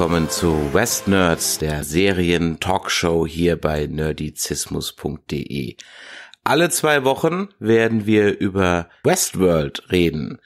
willkommen zu West Nerds, der Serien-Talkshow hier bei nerdizismus.de. Alle zwei Wochen werden wir über Westworld reden,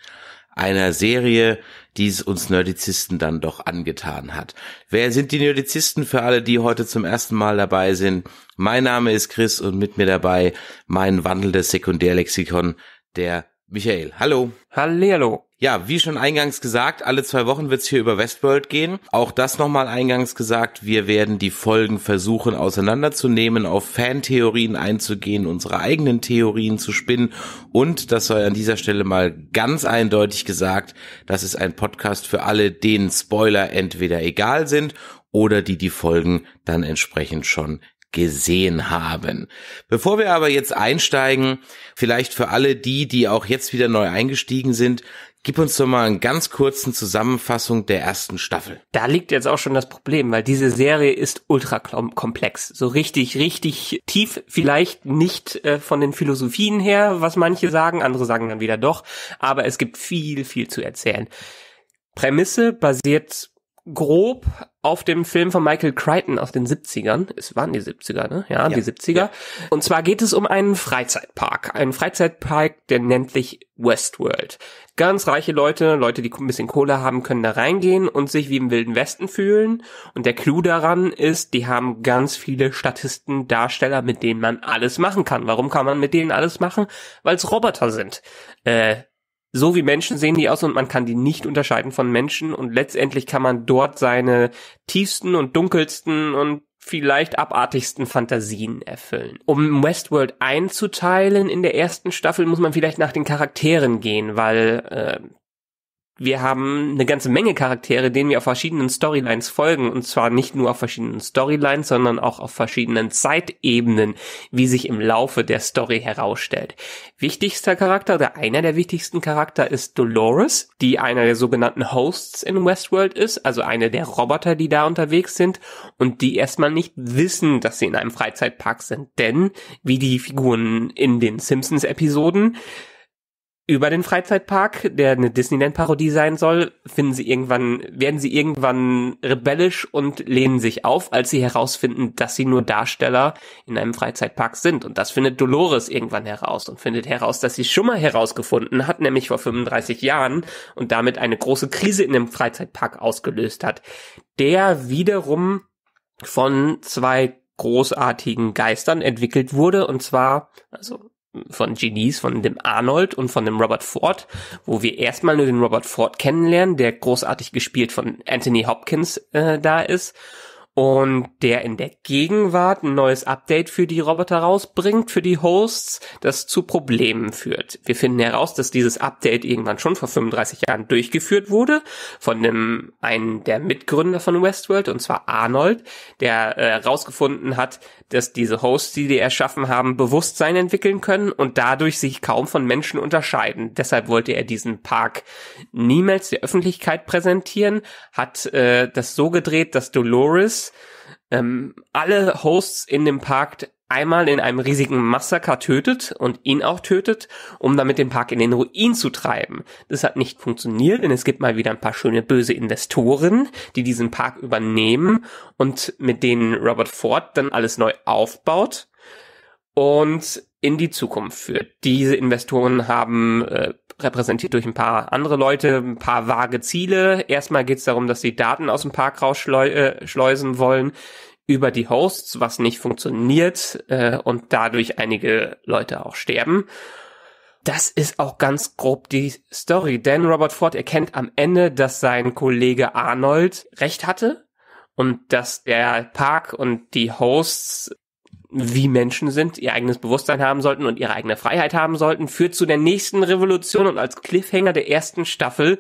einer Serie, die es uns Nerdizisten dann doch angetan hat. Wer sind die Nerdizisten für alle, die heute zum ersten Mal dabei sind? Mein Name ist Chris und mit mir dabei mein wandelndes Sekundärlexikon, der Michael. Hallo. Hallihallo. Ja, wie schon eingangs gesagt, alle zwei Wochen wird es hier über Westworld gehen. Auch das nochmal eingangs gesagt, wir werden die Folgen versuchen auseinanderzunehmen, auf Fantheorien einzugehen, unsere eigenen Theorien zu spinnen. Und das soll an dieser Stelle mal ganz eindeutig gesagt, das ist ein Podcast für alle, denen Spoiler entweder egal sind oder die die Folgen dann entsprechend schon gesehen haben. Bevor wir aber jetzt einsteigen, vielleicht für alle die, die auch jetzt wieder neu eingestiegen sind, gib uns doch mal einen ganz kurzen Zusammenfassung der ersten Staffel. Da liegt jetzt auch schon das Problem, weil diese Serie ist ultra komplex. So richtig, richtig tief, vielleicht nicht äh, von den Philosophien her, was manche sagen, andere sagen dann wieder doch, aber es gibt viel, viel zu erzählen. Prämisse basiert grob auf dem Film von Michael Crichton aus den 70ern. Es waren die 70er, ne? Ja, ja. die 70er. Ja. Und zwar geht es um einen Freizeitpark. Einen Freizeitpark, der nennt sich Westworld. Ganz reiche Leute, Leute, die ein bisschen Kohle haben, können da reingehen und sich wie im Wilden Westen fühlen. Und der Clou daran ist, die haben ganz viele Statisten, Darsteller, mit denen man alles machen kann. Warum kann man mit denen alles machen? Weil es Roboter sind. Äh, so wie Menschen sehen die aus und man kann die nicht unterscheiden von Menschen und letztendlich kann man dort seine tiefsten und dunkelsten und vielleicht abartigsten Fantasien erfüllen. Um Westworld einzuteilen in der ersten Staffel muss man vielleicht nach den Charakteren gehen, weil äh, wir haben eine ganze Menge Charaktere, denen wir auf verschiedenen Storylines folgen. Und zwar nicht nur auf verschiedenen Storylines, sondern auch auf verschiedenen Zeitebenen, wie sich im Laufe der Story herausstellt. Wichtigster Charakter oder einer der wichtigsten Charakter ist Dolores, die einer der sogenannten Hosts in Westworld ist, also eine der Roboter, die da unterwegs sind und die erstmal nicht wissen, dass sie in einem Freizeitpark sind. Denn, wie die Figuren in den Simpsons-Episoden, über den Freizeitpark, der eine Disneyland-Parodie sein soll, finden sie irgendwann, werden sie irgendwann rebellisch und lehnen sich auf, als sie herausfinden, dass sie nur Darsteller in einem Freizeitpark sind. Und das findet Dolores irgendwann heraus und findet heraus, dass sie schon mal herausgefunden hat, nämlich vor 35 Jahren und damit eine große Krise in dem Freizeitpark ausgelöst hat, der wiederum von zwei großartigen Geistern entwickelt wurde, und zwar, also von Genies, von dem Arnold und von dem Robert Ford, wo wir erstmal nur den Robert Ford kennenlernen, der großartig gespielt von Anthony Hopkins äh, da ist und der in der Gegenwart ein neues Update für die Roboter rausbringt, für die Hosts, das zu Problemen führt. Wir finden heraus, dass dieses Update irgendwann schon vor 35 Jahren durchgeführt wurde von dem einem der Mitgründer von Westworld und zwar Arnold, der herausgefunden äh, hat, dass diese Hosts, die die erschaffen haben, Bewusstsein entwickeln können und dadurch sich kaum von Menschen unterscheiden. Deshalb wollte er diesen Park niemals der Öffentlichkeit präsentieren, hat äh, das so gedreht, dass Dolores ähm, alle Hosts in dem Park einmal in einem riesigen Massaker tötet und ihn auch tötet, um damit den Park in den Ruin zu treiben. Das hat nicht funktioniert, denn es gibt mal wieder ein paar schöne böse Investoren, die diesen Park übernehmen und mit denen Robert Ford dann alles neu aufbaut und in die Zukunft führt. Diese Investoren haben äh, repräsentiert durch ein paar andere Leute, ein paar vage Ziele. Erstmal geht es darum, dass sie Daten aus dem Park rausschleusen äh, wollen über die Hosts, was nicht funktioniert äh, und dadurch einige Leute auch sterben. Das ist auch ganz grob die Story, denn Robert Ford erkennt am Ende, dass sein Kollege Arnold recht hatte und dass der Park und die Hosts wie Menschen sind, ihr eigenes Bewusstsein haben sollten und ihre eigene Freiheit haben sollten, führt zu der nächsten Revolution und als Cliffhanger der ersten Staffel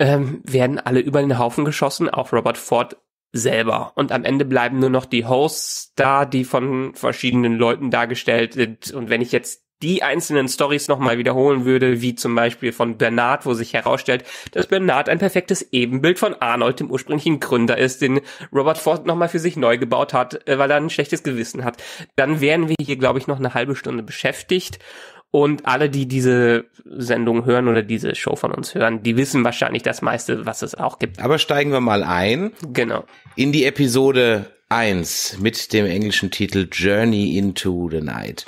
ähm, werden alle über den Haufen geschossen, auch Robert Ford selber. Und am Ende bleiben nur noch die Hosts da, die von verschiedenen Leuten dargestellt sind. Und wenn ich jetzt die einzelnen Stories nochmal wiederholen würde, wie zum Beispiel von Bernard, wo sich herausstellt, dass Bernard ein perfektes Ebenbild von Arnold, dem ursprünglichen Gründer ist, den Robert Ford nochmal für sich neu gebaut hat, äh, weil er ein schlechtes Gewissen hat. Dann wären wir hier, glaube ich, noch eine halbe Stunde beschäftigt. Und alle, die diese Sendung hören oder diese Show von uns hören, die wissen wahrscheinlich das meiste, was es auch gibt. Aber steigen wir mal ein. Genau. In die Episode 1 mit dem englischen Titel Journey into the Night.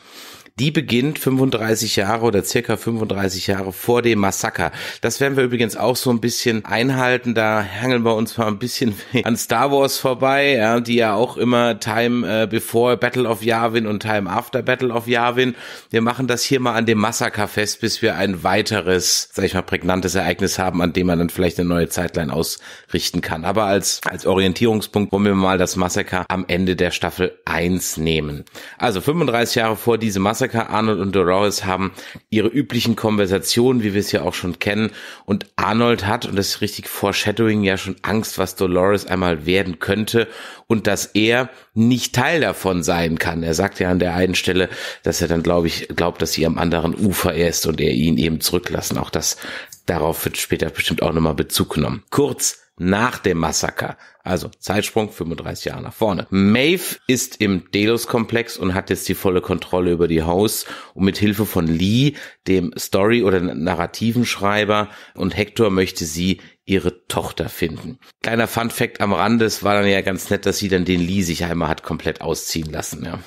Die beginnt 35 Jahre oder circa 35 Jahre vor dem Massaker. Das werden wir übrigens auch so ein bisschen einhalten. Da hangeln wir uns mal ein bisschen an Star Wars vorbei, ja, die ja auch immer Time äh, Before Battle of Yavin und Time After Battle of Yavin. Wir machen das hier mal an dem Massaker fest, bis wir ein weiteres, sag ich mal, prägnantes Ereignis haben, an dem man dann vielleicht eine neue Zeitline ausrichten kann. Aber als, als Orientierungspunkt wollen wir mal das Massaker am Ende der Staffel 1 nehmen. Also 35 Jahre vor diesem Massaker, Arnold und Dolores haben ihre üblichen Konversationen, wie wir es ja auch schon kennen. Und Arnold hat, und das ist richtig Foreshadowing, ja schon Angst, was Dolores einmal werden könnte und dass er nicht Teil davon sein kann. Er sagt ja an der einen Stelle, dass er dann, glaube ich, glaubt, dass sie am anderen Ufer ist und er ihn eben zurücklassen. Auch das darauf wird später bestimmt auch nochmal Bezug genommen. Kurz nach dem Massaker also Zeitsprung 35 Jahre nach vorne. Maeve ist im Delos-Komplex und hat jetzt die volle Kontrolle über die Haus. und mit Hilfe von Lee, dem Story- oder Narrativenschreiber und Hector möchte sie ihre Tochter finden. Kleiner Fun Fact am Rande, es war dann ja ganz nett, dass sie dann den Lee sich einmal hat komplett ausziehen lassen. Ja.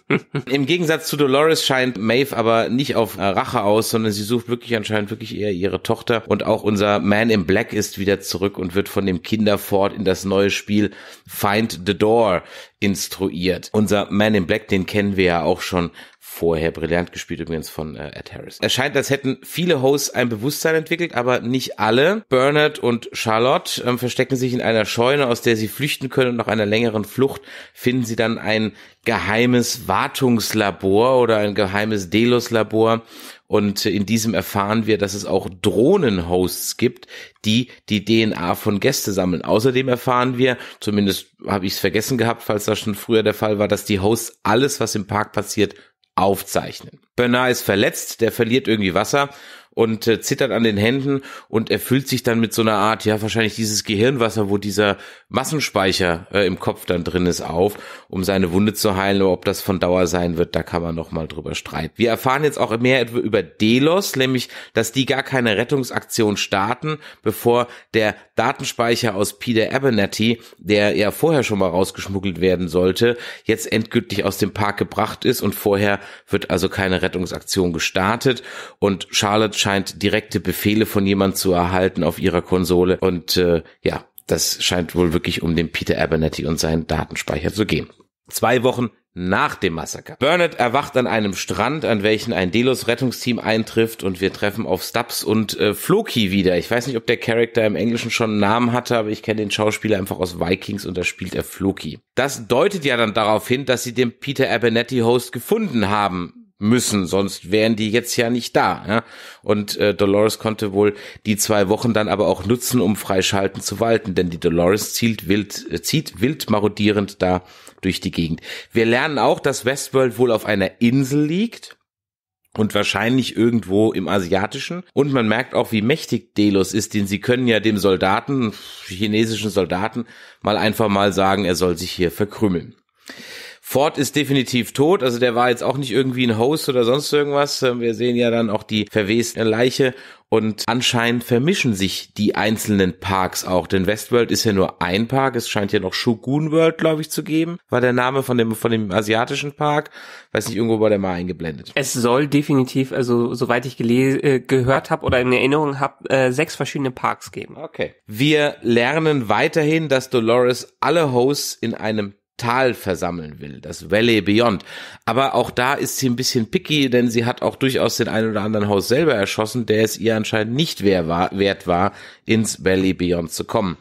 Im Gegensatz zu Dolores scheint Maeve aber nicht auf äh, Rache aus, sondern sie sucht wirklich anscheinend wirklich eher ihre Tochter. Und auch unser Man in Black ist wieder zurück und wird von dem Kinderfort in das neue Spiel Find the Door instruiert. Unser Man in Black, den kennen wir ja auch schon Vorher brillant gespielt übrigens von äh, Ed Harris. Es scheint, als hätten viele Hosts ein Bewusstsein entwickelt, aber nicht alle. Bernard und Charlotte ähm, verstecken sich in einer Scheune, aus der sie flüchten können und nach einer längeren Flucht finden sie dann ein geheimes Wartungslabor oder ein geheimes Delos-Labor und äh, in diesem erfahren wir, dass es auch Drohnenhosts gibt, die die DNA von Gästen sammeln. Außerdem erfahren wir, zumindest habe ich es vergessen gehabt, falls das schon früher der Fall war, dass die Hosts alles, was im Park passiert, aufzeichnen. Bernard ist verletzt, der verliert irgendwie Wasser und äh, zittert an den Händen und erfüllt sich dann mit so einer Art, ja, wahrscheinlich dieses Gehirnwasser, wo dieser Massenspeicher äh, im Kopf dann drin ist, auf, um seine Wunde zu heilen. ob das von Dauer sein wird, da kann man nochmal drüber streiten. Wir erfahren jetzt auch mehr über Delos, nämlich, dass die gar keine Rettungsaktion starten, bevor der Datenspeicher aus Peter Abernathy, der ja vorher schon mal rausgeschmuggelt werden sollte, jetzt endgültig aus dem Park gebracht ist und vorher wird also keine Rettungsaktion gestartet und Charlotte scheint direkte Befehle von jemand zu erhalten auf ihrer Konsole und äh, ja, das scheint wohl wirklich um den Peter Abernathy und seinen Datenspeicher zu gehen. Zwei Wochen nach dem Massaker. Burnett erwacht an einem Strand, an welchen ein Delos Rettungsteam eintrifft und wir treffen auf Stubbs und äh, Floki wieder. Ich weiß nicht, ob der Charakter im Englischen schon einen Namen hatte, aber ich kenne den Schauspieler einfach aus Vikings und da spielt er Floki. Das deutet ja dann darauf hin, dass sie den Peter Abernethy Host gefunden haben müssen, sonst wären die jetzt ja nicht da. Ja? Und äh, Dolores konnte wohl die zwei Wochen dann aber auch nutzen, um freischalten zu walten, denn die Dolores zielt wild, äh, zieht wild marodierend da durch die Gegend. Wir lernen auch, dass Westworld wohl auf einer Insel liegt und wahrscheinlich irgendwo im Asiatischen. Und man merkt auch, wie mächtig Delos ist, denn sie können ja dem Soldaten, chinesischen Soldaten, mal einfach mal sagen, er soll sich hier verkrümmeln. Ford ist definitiv tot, also der war jetzt auch nicht irgendwie ein Host oder sonst irgendwas. Ähm, wir sehen ja dann auch die verweste Leiche und anscheinend vermischen sich die einzelnen Parks auch, denn Westworld ist ja nur ein Park. Es scheint ja noch Shogun World, glaube ich, zu geben. War der Name von dem, von dem asiatischen Park. Weiß nicht, irgendwo war der mal eingeblendet. Es soll definitiv, also soweit ich äh, gehört habe oder in Erinnerung habe, äh, sechs verschiedene Parks geben. Okay. Wir lernen weiterhin, dass Dolores alle Hosts in einem Tal versammeln will, das Valley Beyond. Aber auch da ist sie ein bisschen picky, denn sie hat auch durchaus den einen oder anderen Haus selber erschossen, der es ihr anscheinend nicht wert war, ins Valley Beyond zu kommen.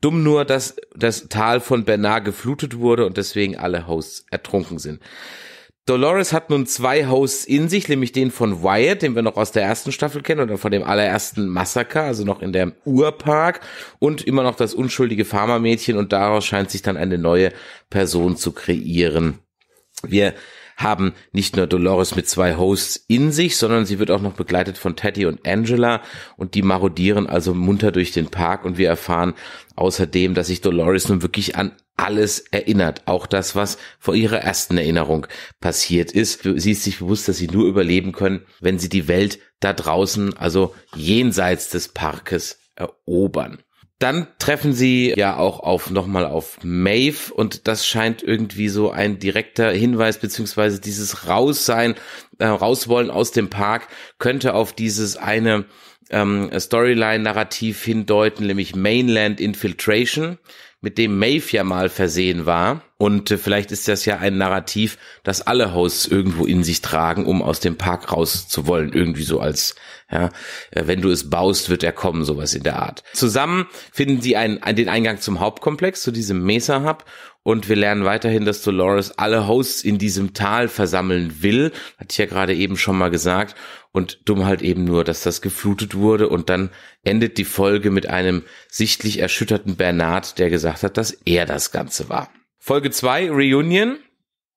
Dumm nur, dass das Tal von Bernard geflutet wurde und deswegen alle Hosts ertrunken sind. Dolores hat nun zwei Hosts in sich, nämlich den von Wyatt, den wir noch aus der ersten Staffel kennen oder von dem allerersten Massaker, also noch in der Urpark und immer noch das unschuldige Farmermädchen und daraus scheint sich dann eine neue Person zu kreieren. Wir haben nicht nur Dolores mit zwei Hosts in sich, sondern sie wird auch noch begleitet von Teddy und Angela und die marodieren also munter durch den Park und wir erfahren außerdem, dass sich Dolores nun wirklich an alles erinnert, auch das, was vor ihrer ersten Erinnerung passiert ist. Sie ist sich bewusst, dass sie nur überleben können, wenn sie die Welt da draußen, also jenseits des Parkes, erobern. Dann treffen sie ja auch auf nochmal auf Maeve und das scheint irgendwie so ein direkter Hinweis beziehungsweise dieses Raussein, äh, rauswollen aus dem Park könnte auf dieses eine ähm, Storyline-Narrativ hindeuten, nämlich Mainland Infiltration mit dem Maeve ja mal versehen war. Und äh, vielleicht ist das ja ein Narrativ, das alle Hosts irgendwo in sich tragen, um aus dem Park raus zu wollen. Irgendwie so als, ja, äh, wenn du es baust, wird er kommen, sowas in der Art. Zusammen finden sie einen, den Eingang zum Hauptkomplex, zu diesem Mesa Hub. Und wir lernen weiterhin, dass Dolores alle Hosts in diesem Tal versammeln will. Hatte ich ja gerade eben schon mal gesagt. Und dumm halt eben nur, dass das geflutet wurde und dann endet die Folge mit einem sichtlich erschütterten Bernard, der gesagt hat, dass er das Ganze war. Folge 2, Reunion,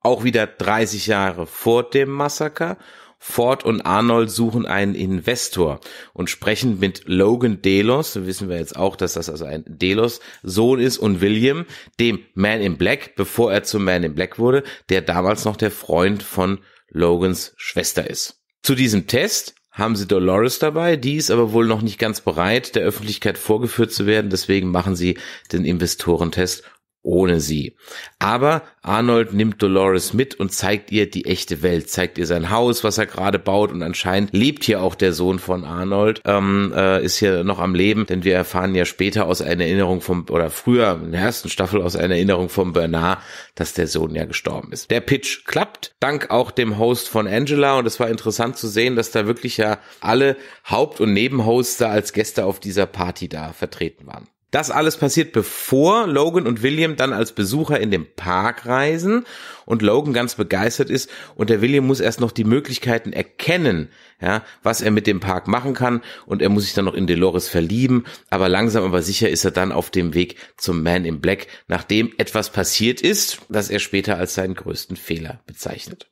auch wieder 30 Jahre vor dem Massaker. Ford und Arnold suchen einen Investor und sprechen mit Logan Delos, so wissen wir jetzt auch, dass das also ein Delos Sohn ist und William, dem Man in Black, bevor er zum Man in Black wurde, der damals noch der Freund von Logans Schwester ist. Zu diesem Test haben sie Dolores dabei. Die ist aber wohl noch nicht ganz bereit, der Öffentlichkeit vorgeführt zu werden. Deswegen machen sie den Investorentest ohne sie. Aber Arnold nimmt Dolores mit und zeigt ihr die echte Welt, zeigt ihr sein Haus, was er gerade baut und anscheinend lebt hier auch der Sohn von Arnold, ähm, äh, ist hier noch am Leben, denn wir erfahren ja später aus einer Erinnerung vom, oder früher in der ersten Staffel aus einer Erinnerung von Bernard, dass der Sohn ja gestorben ist. Der Pitch klappt, dank auch dem Host von Angela und es war interessant zu sehen, dass da wirklich ja alle Haupt- und Nebenhoster als Gäste auf dieser Party da vertreten waren. Das alles passiert, bevor Logan und William dann als Besucher in den Park reisen und Logan ganz begeistert ist und der William muss erst noch die Möglichkeiten erkennen, ja, was er mit dem Park machen kann und er muss sich dann noch in Dolores verlieben, aber langsam aber sicher ist er dann auf dem Weg zum Man in Black, nachdem etwas passiert ist, das er später als seinen größten Fehler bezeichnet.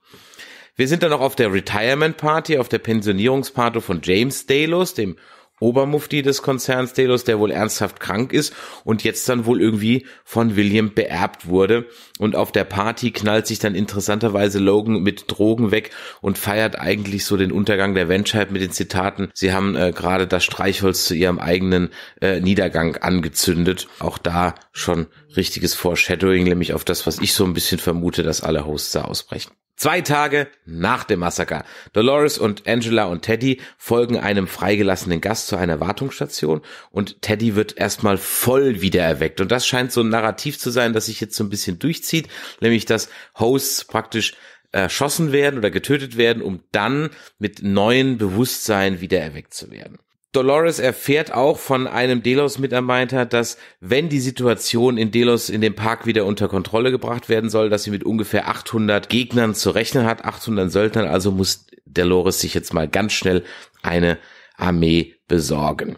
Wir sind dann noch auf der Retirement Party, auf der Pensionierungsparty von James Delos, dem Obermufti des Konzerns Delos, der wohl ernsthaft krank ist und jetzt dann wohl irgendwie von William beerbt wurde. Und auf der Party knallt sich dann interessanterweise Logan mit Drogen weg und feiert eigentlich so den Untergang der Menschheit mit den Zitaten. Sie haben äh, gerade das Streichholz zu ihrem eigenen äh, Niedergang angezündet. Auch da schon richtiges Foreshadowing, nämlich auf das, was ich so ein bisschen vermute, dass alle Hosts da ausbrechen. Zwei Tage nach dem Massaker. Dolores und Angela und Teddy folgen einem freigelassenen Gast zu einer Wartungsstation und Teddy wird erstmal voll wiedererweckt. Und das scheint so ein Narrativ zu sein, das sich jetzt so ein bisschen durchzieht, nämlich dass Hosts praktisch erschossen werden oder getötet werden, um dann mit neuem Bewusstsein wiedererweckt zu werden. Dolores erfährt auch von einem Delos-Mitarbeiter, dass wenn die Situation in Delos in dem Park wieder unter Kontrolle gebracht werden soll, dass sie mit ungefähr 800 Gegnern zu rechnen hat, 800 Söldnern, also muss Dolores sich jetzt mal ganz schnell eine Armee besorgen.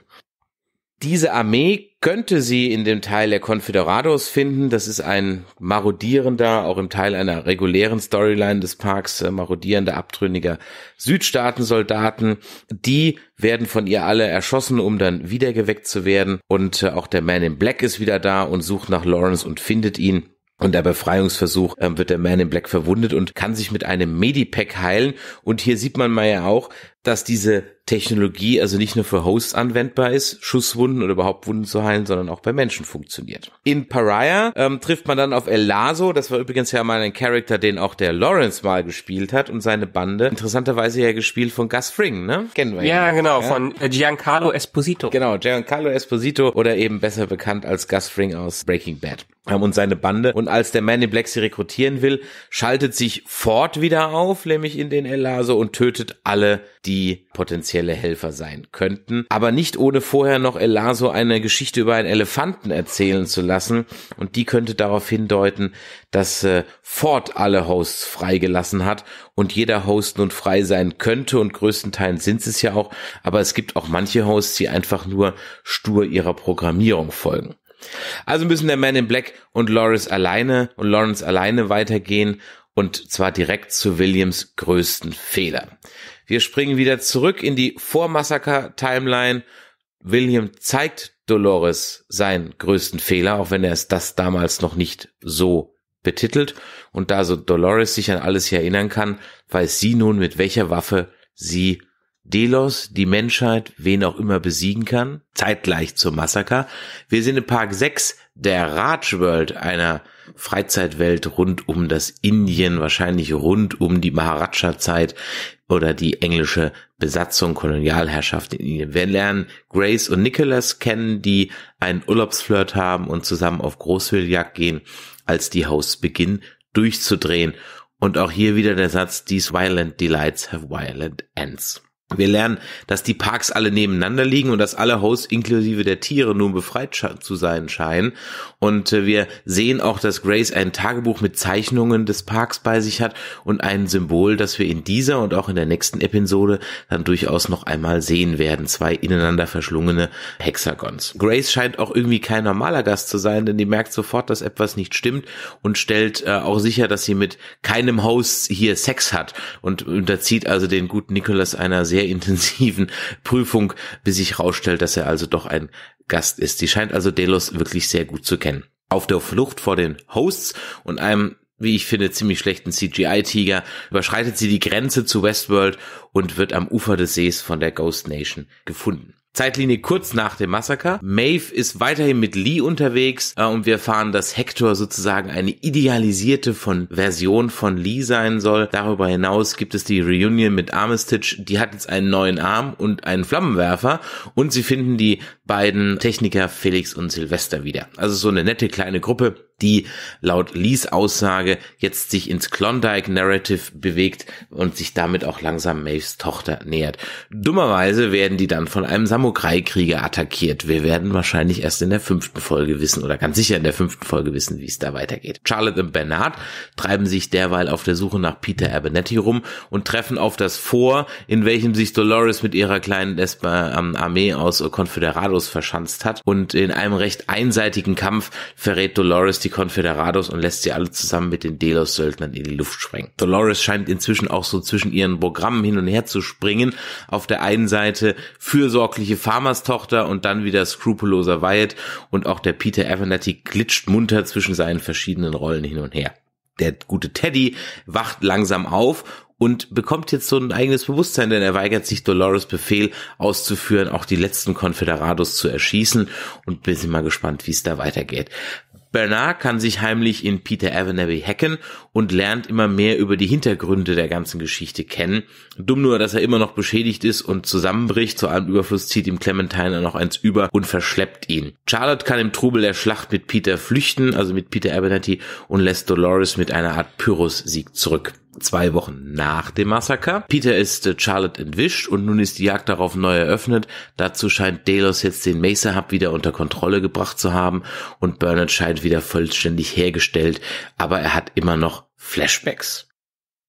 Diese Armee könnte sie in dem Teil der Confederados finden. Das ist ein marodierender, auch im Teil einer regulären Storyline des Parks, äh, marodierender, abtrünniger Südstaatensoldaten. Die werden von ihr alle erschossen, um dann wiedergeweckt zu werden. Und äh, auch der Man in Black ist wieder da und sucht nach Lawrence und findet ihn. Und der Befreiungsversuch ähm, wird der Man in Black verwundet und kann sich mit einem Medipack heilen. Und hier sieht man mal ja auch, dass diese Technologie also nicht nur für Hosts anwendbar ist, Schusswunden oder überhaupt Wunden zu heilen, sondern auch bei Menschen funktioniert. In Pariah ähm, trifft man dann auf El Lazo, das war übrigens ja mal ein Charakter, den auch der Lawrence mal gespielt hat und seine Bande. Interessanterweise ja gespielt von Gus Fring, ne? Kennen wir ja. Ja, genau, ja? von äh, Giancarlo Esposito. Genau, Giancarlo Esposito oder eben besser bekannt als Gus Fring aus Breaking Bad ähm, und seine Bande. Und als der Man in Black sie rekrutieren will, schaltet sich Ford wieder auf, nämlich in den El Lazo und tötet alle, die die potenzielle Helfer sein könnten. Aber nicht ohne vorher noch Elaso eine Geschichte über einen Elefanten erzählen zu lassen. Und die könnte darauf hindeuten, dass äh, Ford alle Hosts freigelassen hat und jeder Host nun frei sein könnte und größtenteils sind es ja auch. Aber es gibt auch manche Hosts, die einfach nur stur ihrer Programmierung folgen. Also müssen der Man in Black und Lawrence alleine und Lawrence alleine weitergehen und zwar direkt zu Williams größten Fehler. Wir springen wieder zurück in die Vormassaker-Timeline. William zeigt Dolores seinen größten Fehler, auch wenn er es das damals noch nicht so betitelt. Und da so Dolores sich an alles hier erinnern kann, weiß sie nun, mit welcher Waffe sie Delos, die Menschheit, wen auch immer besiegen kann, zeitgleich zum Massaker. Wir sind in Park 6, der Raj World, einer Freizeitwelt rund um das Indien, wahrscheinlich rund um die Maharaja-Zeit oder die englische Besatzung, Kolonialherrschaft in Indien. Wir lernen Grace und Nicholas kennen, die einen Urlaubsflirt haben und zusammen auf Großwildjagd gehen, als die Hosts beginnen durchzudrehen. Und auch hier wieder der Satz, these violent delights have violent ends. Wir lernen, dass die Parks alle nebeneinander liegen und dass alle Hosts inklusive der Tiere nun befreit zu sein scheinen. Und äh, wir sehen auch, dass Grace ein Tagebuch mit Zeichnungen des Parks bei sich hat und ein Symbol, das wir in dieser und auch in der nächsten Episode dann durchaus noch einmal sehen werden. Zwei ineinander verschlungene Hexagons. Grace scheint auch irgendwie kein normaler Gast zu sein, denn die merkt sofort, dass etwas nicht stimmt und stellt äh, auch sicher, dass sie mit keinem Host hier Sex hat und unterzieht also den guten Nicholas einer sehr intensiven Prüfung, bis sich herausstellt, dass er also doch ein Gast ist. Sie scheint also Delos wirklich sehr gut zu kennen. Auf der Flucht vor den Hosts und einem wie ich finde, ziemlich schlechten CGI-Tiger, überschreitet sie die Grenze zu Westworld und wird am Ufer des Sees von der Ghost Nation gefunden. Zeitlinie kurz nach dem Massaker. Maeve ist weiterhin mit Lee unterwegs äh, und wir erfahren, dass Hector sozusagen eine idealisierte von Version von Lee sein soll. Darüber hinaus gibt es die Reunion mit Armistage. Die hat jetzt einen neuen Arm und einen Flammenwerfer und sie finden die beiden Techniker Felix und Sylvester wieder. Also so eine nette kleine Gruppe die laut Lees Aussage jetzt sich ins Klondike Narrative bewegt und sich damit auch langsam Maves Tochter nähert. Dummerweise werden die dann von einem Samurai-Krieger attackiert. Wir werden wahrscheinlich erst in der fünften Folge wissen oder ganz sicher in der fünften Folge wissen, wie es da weitergeht. Charlotte und Bernard treiben sich derweil auf der Suche nach Peter Abernethy rum und treffen auf das Vor, in welchem sich Dolores mit ihrer kleinen desper ähm, Armee aus Confederados verschanzt hat und in einem recht einseitigen Kampf verrät Dolores die Confederados und lässt sie alle zusammen mit den Delos-Söldnern in die Luft sprengen. Dolores scheint inzwischen auch so zwischen ihren Programmen hin und her zu springen. Auf der einen Seite fürsorgliche Farmerstochter und dann wieder skrupelloser Wyatt und auch der Peter Avenatti glitscht munter zwischen seinen verschiedenen Rollen hin und her. Der gute Teddy wacht langsam auf und bekommt jetzt so ein eigenes Bewusstsein, denn er weigert sich Dolores Befehl auszuführen, auch die letzten Konfederados zu erschießen und bin mal gespannt, wie es da weitergeht. Bernard kann sich heimlich in Peter Avenary hacken und lernt immer mehr über die Hintergründe der ganzen Geschichte kennen. Dumm nur, dass er immer noch beschädigt ist und zusammenbricht. Zu einem Überfluss zieht ihm Clementine noch eins über und verschleppt ihn. Charlotte kann im Trubel der Schlacht mit Peter flüchten, also mit Peter Abernathy, und lässt Dolores mit einer Art Pyrrhus-Sieg zurück zwei Wochen nach dem Massaker. Peter ist äh, Charlotte entwischt und nun ist die Jagd darauf neu eröffnet. Dazu scheint Delos jetzt den Mesa Hub wieder unter Kontrolle gebracht zu haben und Bernard scheint wieder vollständig hergestellt, aber er hat immer noch Flashbacks.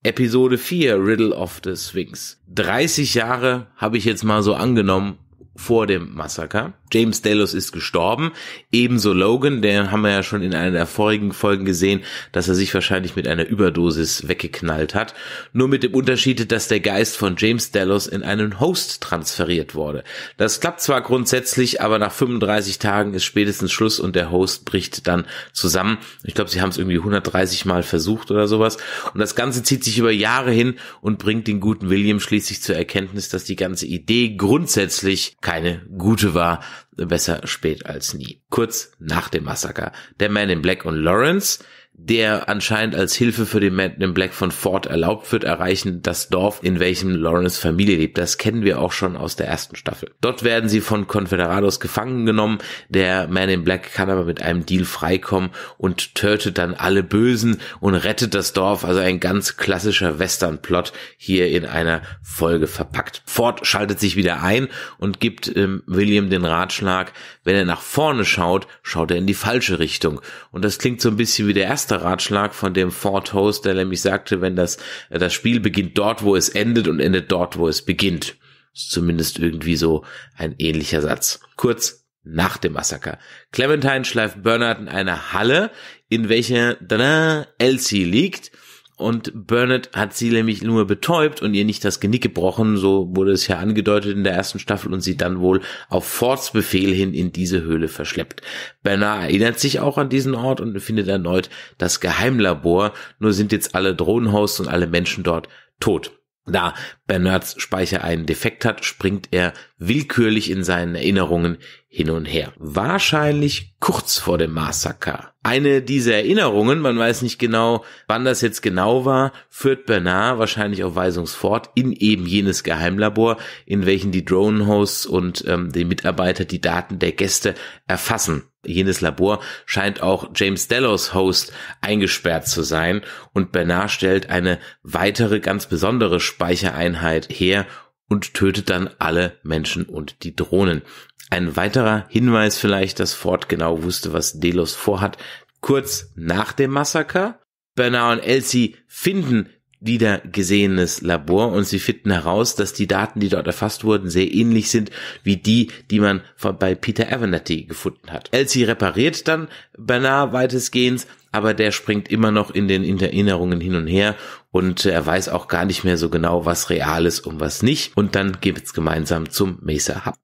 Episode 4 Riddle of the Sphinx. 30 Jahre habe ich jetzt mal so angenommen, vor dem Massaker. James Delos ist gestorben. Ebenso Logan, der haben wir ja schon in einer der vorigen Folgen gesehen, dass er sich wahrscheinlich mit einer Überdosis weggeknallt hat. Nur mit dem Unterschied, dass der Geist von James Delos in einen Host transferiert wurde. Das klappt zwar grundsätzlich, aber nach 35 Tagen ist spätestens Schluss und der Host bricht dann zusammen. Ich glaube, sie haben es irgendwie 130 Mal versucht oder sowas. Und das Ganze zieht sich über Jahre hin und bringt den guten William schließlich zur Erkenntnis, dass die ganze Idee grundsätzlich keine gute war. Besser spät als nie. Kurz nach dem Massaker. Der Man in Black und Lawrence der anscheinend als Hilfe für den Man in Black von Ford erlaubt wird, erreichen das Dorf, in welchem Lawrence Familie lebt. Das kennen wir auch schon aus der ersten Staffel. Dort werden sie von Confederados gefangen genommen. Der Man in Black kann aber mit einem Deal freikommen und tötet dann alle Bösen und rettet das Dorf. Also ein ganz klassischer Western-Plot hier in einer Folge verpackt. Ford schaltet sich wieder ein und gibt ähm, William den Ratschlag, wenn er nach vorne schaut, schaut er in die falsche Richtung. Und das klingt so ein bisschen wie der erste erste Ratschlag von dem Ford Host, der nämlich sagte, wenn das, äh, das Spiel beginnt dort, wo es endet und endet dort, wo es beginnt. Ist zumindest irgendwie so ein ähnlicher Satz. Kurz nach dem Massaker. Clementine schleift Bernard in eine Halle, in welcher Elsie liegt und Burnett hat sie nämlich nur betäubt und ihr nicht das Genick gebrochen, so wurde es ja angedeutet in der ersten Staffel und sie dann wohl auf Fords Befehl hin in diese Höhle verschleppt. Bernard erinnert sich auch an diesen Ort und findet erneut das Geheimlabor, nur sind jetzt alle Drohnenhosts und alle Menschen dort tot. Da Bernards Speicher einen Defekt hat, springt er willkürlich in seinen Erinnerungen hin und her. Wahrscheinlich kurz vor dem Massaker. Eine dieser Erinnerungen, man weiß nicht genau, wann das jetzt genau war, führt Bernard wahrscheinlich auf Weisungsfort in eben jenes Geheimlabor, in welchen die Drone-Hosts und ähm, die Mitarbeiter die Daten der Gäste erfassen jenes Labor scheint auch James Delos Host eingesperrt zu sein und Bernard stellt eine weitere ganz besondere Speichereinheit her und tötet dann alle Menschen und die Drohnen. Ein weiterer Hinweis vielleicht, dass Ford genau wusste, was Delos vorhat. Kurz nach dem Massaker, Bernard und Elsie finden wieder Labor und sie finden heraus, dass die Daten, die dort erfasst wurden, sehr ähnlich sind wie die, die man bei Peter Abernathy gefunden hat. Elsie repariert dann beinahe weitestgehend, aber der springt immer noch in den Erinnerungen hin und her und er weiß auch gar nicht mehr so genau, was real ist und was nicht. Und dann geht's gemeinsam zum Mesa Hub.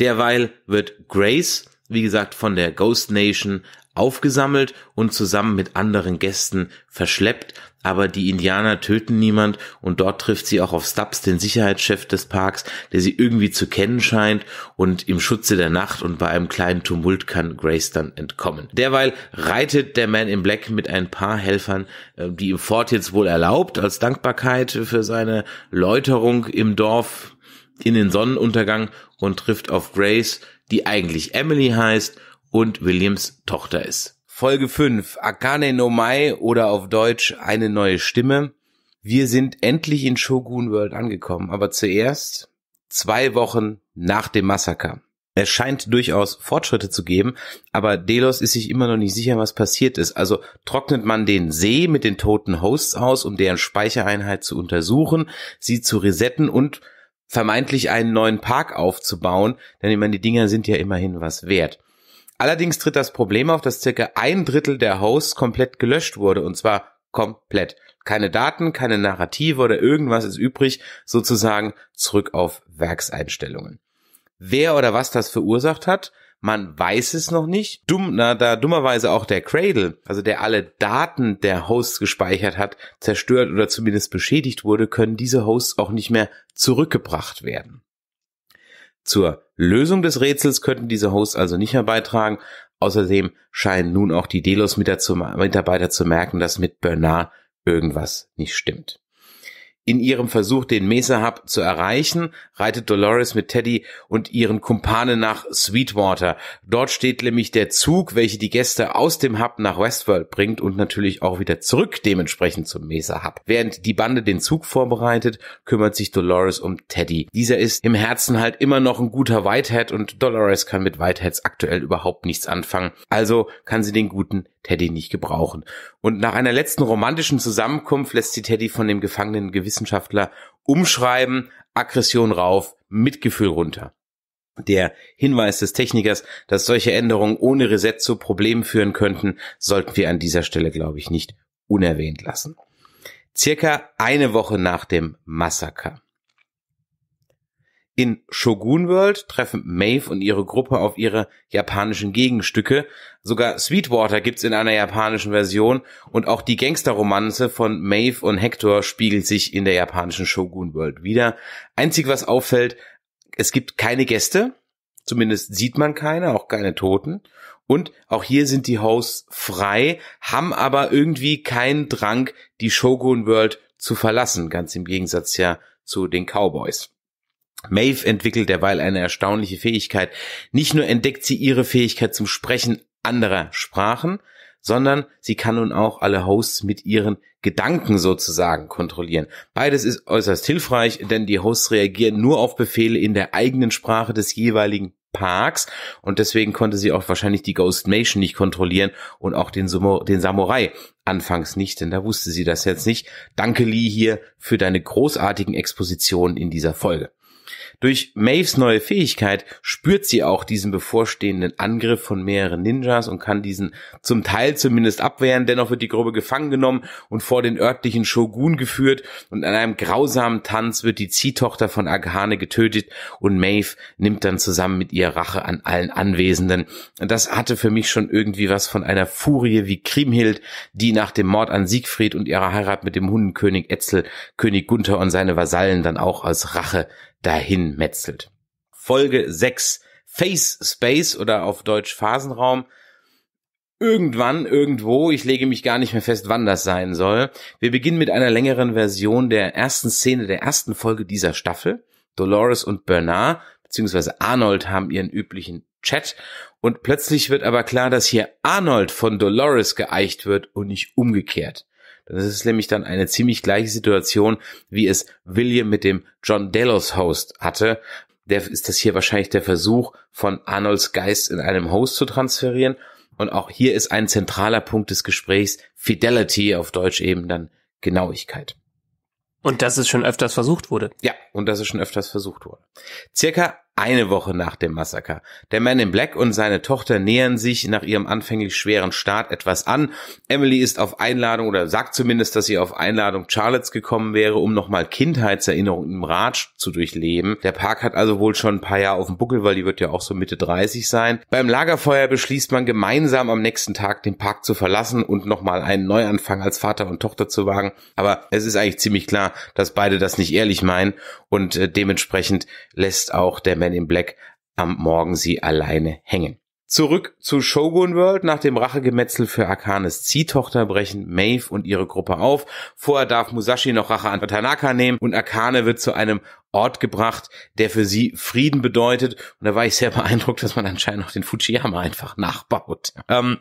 Derweil wird Grace wie gesagt, von der Ghost Nation aufgesammelt und zusammen mit anderen Gästen verschleppt. Aber die Indianer töten niemand und dort trifft sie auch auf Stubbs, den Sicherheitschef des Parks, der sie irgendwie zu kennen scheint und im Schutze der Nacht und bei einem kleinen Tumult kann Grace dann entkommen. Derweil reitet der Man in Black mit ein paar Helfern, äh, die ihm Ford jetzt wohl erlaubt, als Dankbarkeit für seine Läuterung im Dorf in den Sonnenuntergang und trifft auf Grace, die eigentlich Emily heißt und Williams Tochter ist. Folge 5, Akane no Mai oder auf Deutsch eine neue Stimme. Wir sind endlich in Shogun World angekommen, aber zuerst zwei Wochen nach dem Massaker. Es scheint durchaus Fortschritte zu geben, aber Delos ist sich immer noch nicht sicher, was passiert ist. Also trocknet man den See mit den toten Hosts aus, um deren Speichereinheit zu untersuchen, sie zu resetten und vermeintlich einen neuen Park aufzubauen, denn ich meine, die Dinger sind ja immerhin was wert. Allerdings tritt das Problem auf, dass circa ein Drittel der Hosts komplett gelöscht wurde, und zwar komplett. Keine Daten, keine Narrative oder irgendwas ist übrig, sozusagen zurück auf Werkseinstellungen. Wer oder was das verursacht hat, man weiß es noch nicht. Dumm, na, da dummerweise auch der Cradle, also der alle Daten der Hosts gespeichert hat, zerstört oder zumindest beschädigt wurde, können diese Hosts auch nicht mehr zurückgebracht werden. Zur Lösung des Rätsels könnten diese Hosts also nicht mehr beitragen. Außerdem scheinen nun auch die Delos-Mitarbeiter zu merken, dass mit Bernard irgendwas nicht stimmt. In ihrem Versuch, den Mesa Hub zu erreichen, reitet Dolores mit Teddy und ihren Kumpanen nach Sweetwater. Dort steht nämlich der Zug, welche die Gäste aus dem Hub nach Westworld bringt und natürlich auch wieder zurück dementsprechend zum Mesa Hub. Während die Bande den Zug vorbereitet, kümmert sich Dolores um Teddy. Dieser ist im Herzen halt immer noch ein guter Whitehead und Dolores kann mit Whiteheads aktuell überhaupt nichts anfangen. Also kann sie den guten Teddy nicht gebrauchen. Und nach einer letzten romantischen Zusammenkunft lässt sie Teddy von dem gefangenen Gewissenschaftler umschreiben, Aggression rauf, Mitgefühl runter. Der Hinweis des Technikers, dass solche Änderungen ohne Reset zu Problemen führen könnten, sollten wir an dieser Stelle, glaube ich, nicht unerwähnt lassen. Circa eine Woche nach dem Massaker in Shogun World treffen Maeve und ihre Gruppe auf ihre japanischen Gegenstücke. Sogar Sweetwater gibt's in einer japanischen Version und auch die Gangsterromanze von Maeve und Hector spiegelt sich in der japanischen Shogun World wieder. Einzig was auffällt, es gibt keine Gäste, zumindest sieht man keine, auch keine Toten. Und auch hier sind die Hosts frei, haben aber irgendwie keinen Drang, die Shogun World zu verlassen, ganz im Gegensatz ja zu den Cowboys. Maeve entwickelt derweil eine erstaunliche Fähigkeit. Nicht nur entdeckt sie ihre Fähigkeit zum Sprechen anderer Sprachen, sondern sie kann nun auch alle Hosts mit ihren Gedanken sozusagen kontrollieren. Beides ist äußerst hilfreich, denn die Hosts reagieren nur auf Befehle in der eigenen Sprache des jeweiligen Parks und deswegen konnte sie auch wahrscheinlich die Ghost Nation nicht kontrollieren und auch den, Sumo, den Samurai anfangs nicht, denn da wusste sie das jetzt nicht. Danke Lee hier für deine großartigen Expositionen in dieser Folge. Durch Maves neue Fähigkeit spürt sie auch diesen bevorstehenden Angriff von mehreren Ninjas und kann diesen zum Teil zumindest abwehren. Dennoch wird die Gruppe gefangen genommen und vor den örtlichen Shogun geführt und an einem grausamen Tanz wird die Ziehtochter von Agane getötet und Maeve nimmt dann zusammen mit ihr Rache an allen Anwesenden. Das hatte für mich schon irgendwie was von einer Furie wie Kriemhild, die nach dem Mord an Siegfried und ihrer Heirat mit dem Hundenkönig Etzel König Gunther und seine Vasallen dann auch als Rache dahin metzelt. Folge 6 Face Space oder auf Deutsch Phasenraum. Irgendwann, irgendwo, ich lege mich gar nicht mehr fest, wann das sein soll. Wir beginnen mit einer längeren Version der ersten Szene der ersten Folge dieser Staffel. Dolores und Bernard bzw. Arnold haben ihren üblichen Chat und plötzlich wird aber klar, dass hier Arnold von Dolores geeicht wird und nicht umgekehrt. Das ist nämlich dann eine ziemlich gleiche Situation, wie es William mit dem John Delos Host hatte. Der ist das hier wahrscheinlich der Versuch, von Arnolds Geist in einem Host zu transferieren. Und auch hier ist ein zentraler Punkt des Gesprächs Fidelity, auf Deutsch eben dann Genauigkeit. Und dass es schon öfters versucht wurde. Ja, und dass es schon öfters versucht wurde. Circa eine Woche nach dem Massaker. Der Man in Black und seine Tochter nähern sich nach ihrem anfänglich schweren Start etwas an. Emily ist auf Einladung oder sagt zumindest, dass sie auf Einladung Charlottes gekommen wäre, um nochmal Kindheitserinnerungen im Raj zu durchleben. Der Park hat also wohl schon ein paar Jahre auf dem Buckel, weil die wird ja auch so Mitte 30 sein. Beim Lagerfeuer beschließt man gemeinsam am nächsten Tag den Park zu verlassen und nochmal einen Neuanfang als Vater und Tochter zu wagen. Aber es ist eigentlich ziemlich klar, dass beide das nicht ehrlich meinen und äh, dementsprechend lässt auch der Man man in Black am Morgen sie alleine hängen. Zurück zu Shogun World. Nach dem Rachegemetzel für Akanes Ziehtochter brechen Maeve und ihre Gruppe auf. Vorher darf Musashi noch Rache an Tanaka nehmen und Akane wird zu einem Ort gebracht, der für sie Frieden bedeutet. Und da war ich sehr beeindruckt, dass man anscheinend noch den Fujiyama einfach nachbaut. Ähm,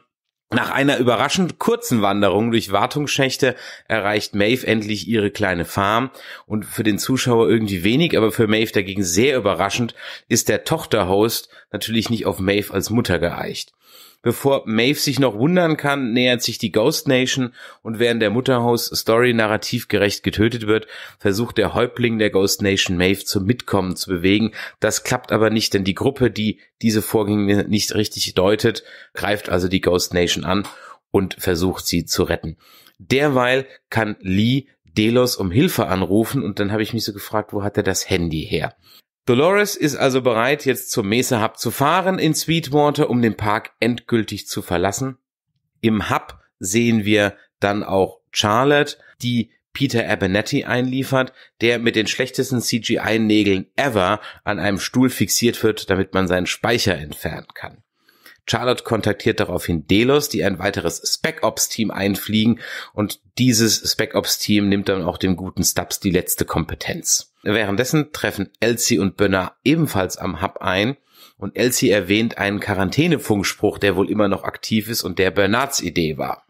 nach einer überraschend kurzen Wanderung durch Wartungsschächte erreicht Maeve endlich ihre kleine Farm und für den Zuschauer irgendwie wenig, aber für Maeve dagegen sehr überraschend ist der Tochterhost natürlich nicht auf Maeve als Mutter geeicht. Bevor Maeve sich noch wundern kann, nähert sich die Ghost Nation und während der Mutterhaus-Story narrativ gerecht getötet wird, versucht der Häuptling der Ghost Nation Maeve zum Mitkommen zu bewegen. Das klappt aber nicht, denn die Gruppe, die diese Vorgänge nicht richtig deutet, greift also die Ghost Nation an und versucht sie zu retten. Derweil kann Lee Delos um Hilfe anrufen und dann habe ich mich so gefragt, wo hat er das Handy her? Dolores ist also bereit, jetzt zum Mesa Hub zu fahren in Sweetwater, um den Park endgültig zu verlassen. Im Hub sehen wir dann auch Charlotte, die Peter Abernethy einliefert, der mit den schlechtesten CGI-Nägeln ever an einem Stuhl fixiert wird, damit man seinen Speicher entfernen kann. Charlotte kontaktiert daraufhin Delos, die ein weiteres Spec Ops Team einfliegen und dieses Spec Ops Team nimmt dann auch dem guten Stubbs die letzte Kompetenz. Währenddessen treffen Elsie und Bernard ebenfalls am Hub ein und Elsie erwähnt einen Quarantänefunkspruch, der wohl immer noch aktiv ist und der Bernards Idee war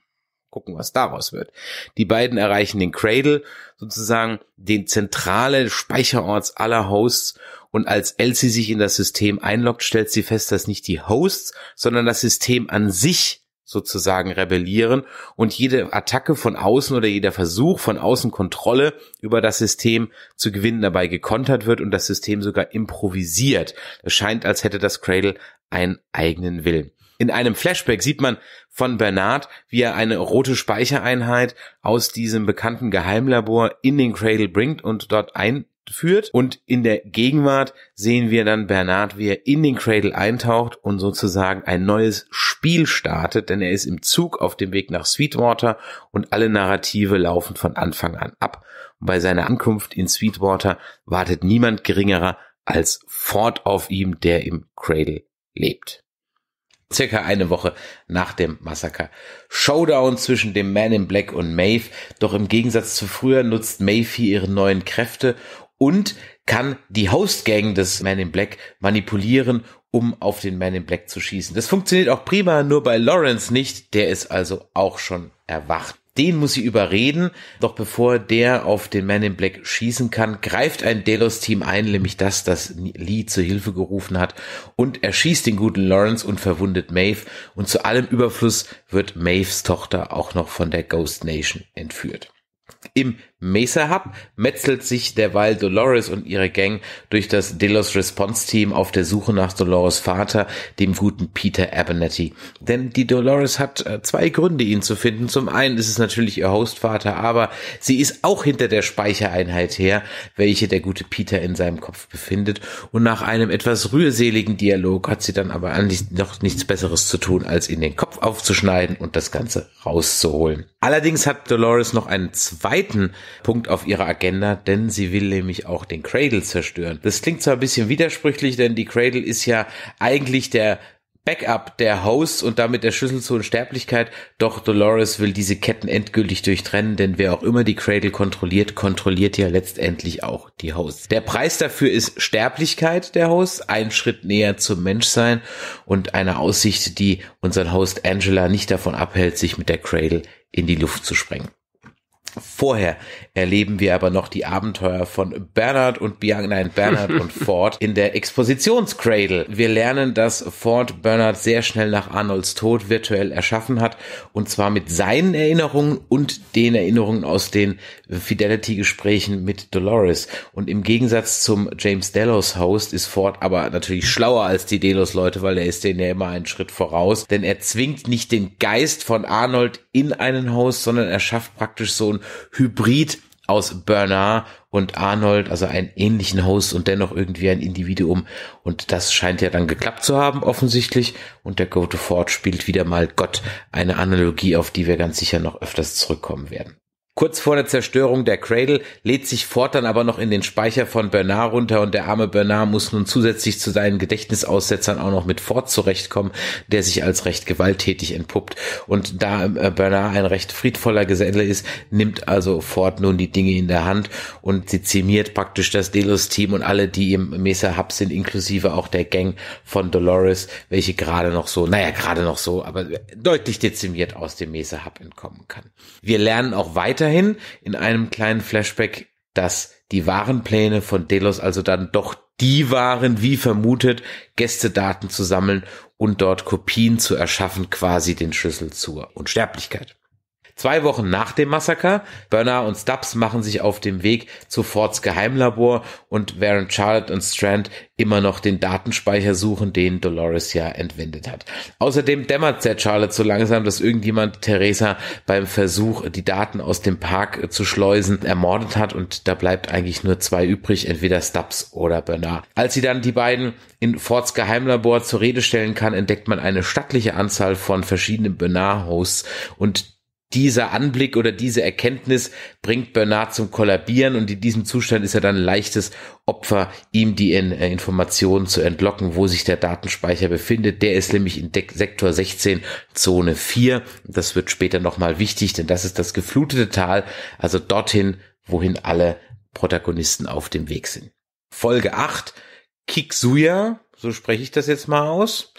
gucken, was daraus wird. Die beiden erreichen den Cradle, sozusagen den zentralen Speicherort aller Hosts und als Elsie sich in das System einloggt, stellt sie fest, dass nicht die Hosts, sondern das System an sich sozusagen rebellieren und jede Attacke von außen oder jeder Versuch von außen Kontrolle über das System zu gewinnen dabei gekontert wird und das System sogar improvisiert. Es scheint, als hätte das Cradle einen eigenen Willen. In einem Flashback sieht man von Bernard, wie er eine rote Speichereinheit aus diesem bekannten Geheimlabor in den Cradle bringt und dort ein führt. Und in der Gegenwart sehen wir dann Bernard, wie er in den Cradle eintaucht und sozusagen ein neues Spiel startet, denn er ist im Zug auf dem Weg nach Sweetwater und alle Narrative laufen von Anfang an ab. Und bei seiner Ankunft in Sweetwater wartet niemand geringerer als Ford auf ihm, der im Cradle lebt circa eine Woche nach dem Massaker. Showdown zwischen dem Man in Black und Maeve, doch im Gegensatz zu früher nutzt Maeve hier ihre neuen Kräfte, und kann die Hostgang des Man in Black manipulieren, um auf den Man in Black zu schießen. Das funktioniert auch prima, nur bei Lawrence nicht. Der ist also auch schon erwacht. Den muss sie überreden, doch bevor der auf den Man in Black schießen kann, greift ein Delos-Team ein, nämlich das, das Lee zur Hilfe gerufen hat, und erschießt den guten Lawrence und verwundet Maeve. Und zu allem Überfluss wird Maeves Tochter auch noch von der Ghost Nation entführt. Im Mesa Hub metzelt sich derweil Dolores und ihre Gang durch das Delos Response Team auf der Suche nach Dolores Vater, dem guten Peter Abernethy. Denn die Dolores hat äh, zwei Gründe, ihn zu finden. Zum einen ist es natürlich ihr Hostvater, aber sie ist auch hinter der Speichereinheit her, welche der gute Peter in seinem Kopf befindet. Und nach einem etwas rührseligen Dialog hat sie dann aber noch nichts Besseres zu tun, als in den Kopf aufzuschneiden und das Ganze rauszuholen. Allerdings hat Dolores noch einen zweiten Punkt auf ihrer Agenda, denn sie will nämlich auch den Cradle zerstören. Das klingt zwar ein bisschen widersprüchlich, denn die Cradle ist ja eigentlich der Backup der Hosts und damit der Schlüssel zur Unsterblichkeit. Doch Dolores will diese Ketten endgültig durchtrennen, denn wer auch immer die Cradle kontrolliert, kontrolliert ja letztendlich auch die Hosts. Der Preis dafür ist Sterblichkeit der Hosts, ein Schritt näher zum Menschsein und eine Aussicht, die unseren Host Angela nicht davon abhält, sich mit der Cradle in die Luft zu sprengen. Vorher erleben wir aber noch die Abenteuer von Bernard und Bianca, nein, Bernard und Ford in der Expositionscradle. Wir lernen, dass Ford Bernard sehr schnell nach Arnolds Tod virtuell erschaffen hat und zwar mit seinen Erinnerungen und den Erinnerungen aus den Fidelity-Gesprächen mit Dolores. Und im Gegensatz zum James Delos Host ist Ford aber natürlich schlauer als die Delos Leute, weil er ist denen ja immer einen Schritt voraus, denn er zwingt nicht den Geist von Arnold in einen Host, sondern er schafft praktisch so ein Hybrid aus Bernard und Arnold, also einen ähnlichen Host und dennoch irgendwie ein Individuum. Und das scheint ja dann geklappt zu haben, offensichtlich. Und der Go to Ford spielt wieder mal Gott, eine Analogie, auf die wir ganz sicher noch öfters zurückkommen werden. Kurz vor der Zerstörung der Cradle lädt sich Ford dann aber noch in den Speicher von Bernard runter und der arme Bernard muss nun zusätzlich zu seinen Gedächtnisaussetzern auch noch mit Ford zurechtkommen, der sich als recht gewalttätig entpuppt. Und da äh, Bernard ein recht friedvoller Geselle ist, nimmt also Ford nun die Dinge in der Hand und dezimiert praktisch das Delos-Team und alle, die im Mesa Hub sind, inklusive auch der Gang von Dolores, welche gerade noch so, naja, gerade noch so, aber deutlich dezimiert aus dem Mesa Hub entkommen kann. Wir lernen auch weiter, weiterhin in einem kleinen Flashback, dass die wahren Pläne von Delos also dann doch die waren, wie vermutet, Gästedaten zu sammeln und dort Kopien zu erschaffen, quasi den Schlüssel zur Unsterblichkeit. Zwei Wochen nach dem Massaker, Bernard und Stubbs machen sich auf dem Weg zu Fords Geheimlabor und während Charlotte und Strand immer noch den Datenspeicher suchen, den Dolores ja entwendet hat. Außerdem dämmert der Charlotte so langsam, dass irgendjemand Teresa beim Versuch, die Daten aus dem Park zu schleusen, ermordet hat und da bleibt eigentlich nur zwei übrig, entweder Stubbs oder Bernard. Als sie dann die beiden in Fords Geheimlabor zur Rede stellen kann, entdeckt man eine stattliche Anzahl von verschiedenen Bernard-Hosts und dieser Anblick oder diese Erkenntnis bringt Bernard zum Kollabieren und in diesem Zustand ist er dann leichtes Opfer, ihm die in, äh, Informationen zu entlocken, wo sich der Datenspeicher befindet. Der ist nämlich in De Sektor 16, Zone 4. Das wird später nochmal wichtig, denn das ist das geflutete Tal, also dorthin, wohin alle Protagonisten auf dem Weg sind. Folge 8, Kiksuya, so spreche ich das jetzt mal aus.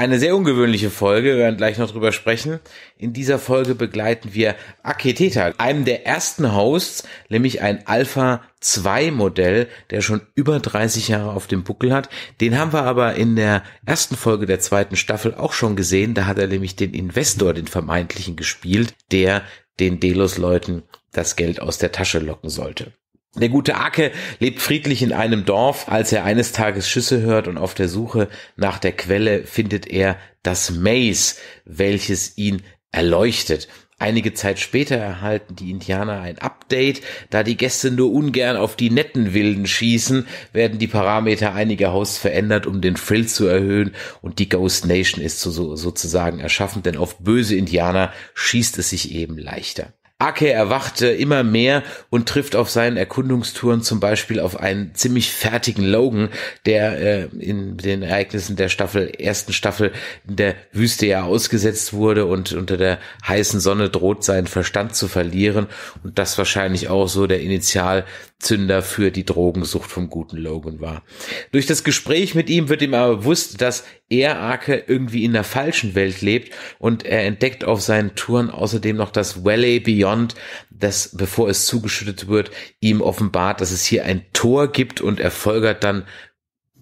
Eine sehr ungewöhnliche Folge, wir werden gleich noch drüber sprechen. In dieser Folge begleiten wir Aketeta, einem der ersten Hosts, nämlich ein Alpha 2 Modell, der schon über 30 Jahre auf dem Buckel hat. Den haben wir aber in der ersten Folge der zweiten Staffel auch schon gesehen. Da hat er nämlich den Investor, den vermeintlichen, gespielt, der den Delos-Leuten das Geld aus der Tasche locken sollte. Der gute Acke lebt friedlich in einem Dorf, als er eines Tages Schüsse hört und auf der Suche nach der Quelle findet er das Maze, welches ihn erleuchtet. Einige Zeit später erhalten die Indianer ein Update. Da die Gäste nur ungern auf die netten Wilden schießen, werden die Parameter einiger Hosts verändert, um den Frill zu erhöhen. Und die Ghost Nation ist so, sozusagen erschaffen, denn auf böse Indianer schießt es sich eben leichter. Ake erwachte immer mehr und trifft auf seinen Erkundungstouren zum Beispiel auf einen ziemlich fertigen Logan, der äh, in den Ereignissen der Staffel, ersten Staffel in der Wüste ja ausgesetzt wurde und unter der heißen Sonne droht, seinen Verstand zu verlieren. Und das wahrscheinlich auch so der Initialzünder für die Drogensucht vom guten Logan war. Durch das Gespräch mit ihm wird ihm aber bewusst, dass er Arke irgendwie in der falschen Welt lebt und er entdeckt auf seinen Touren außerdem noch das Valley Beyond, das, bevor es zugeschüttet wird, ihm offenbart, dass es hier ein Tor gibt und er folgert dann,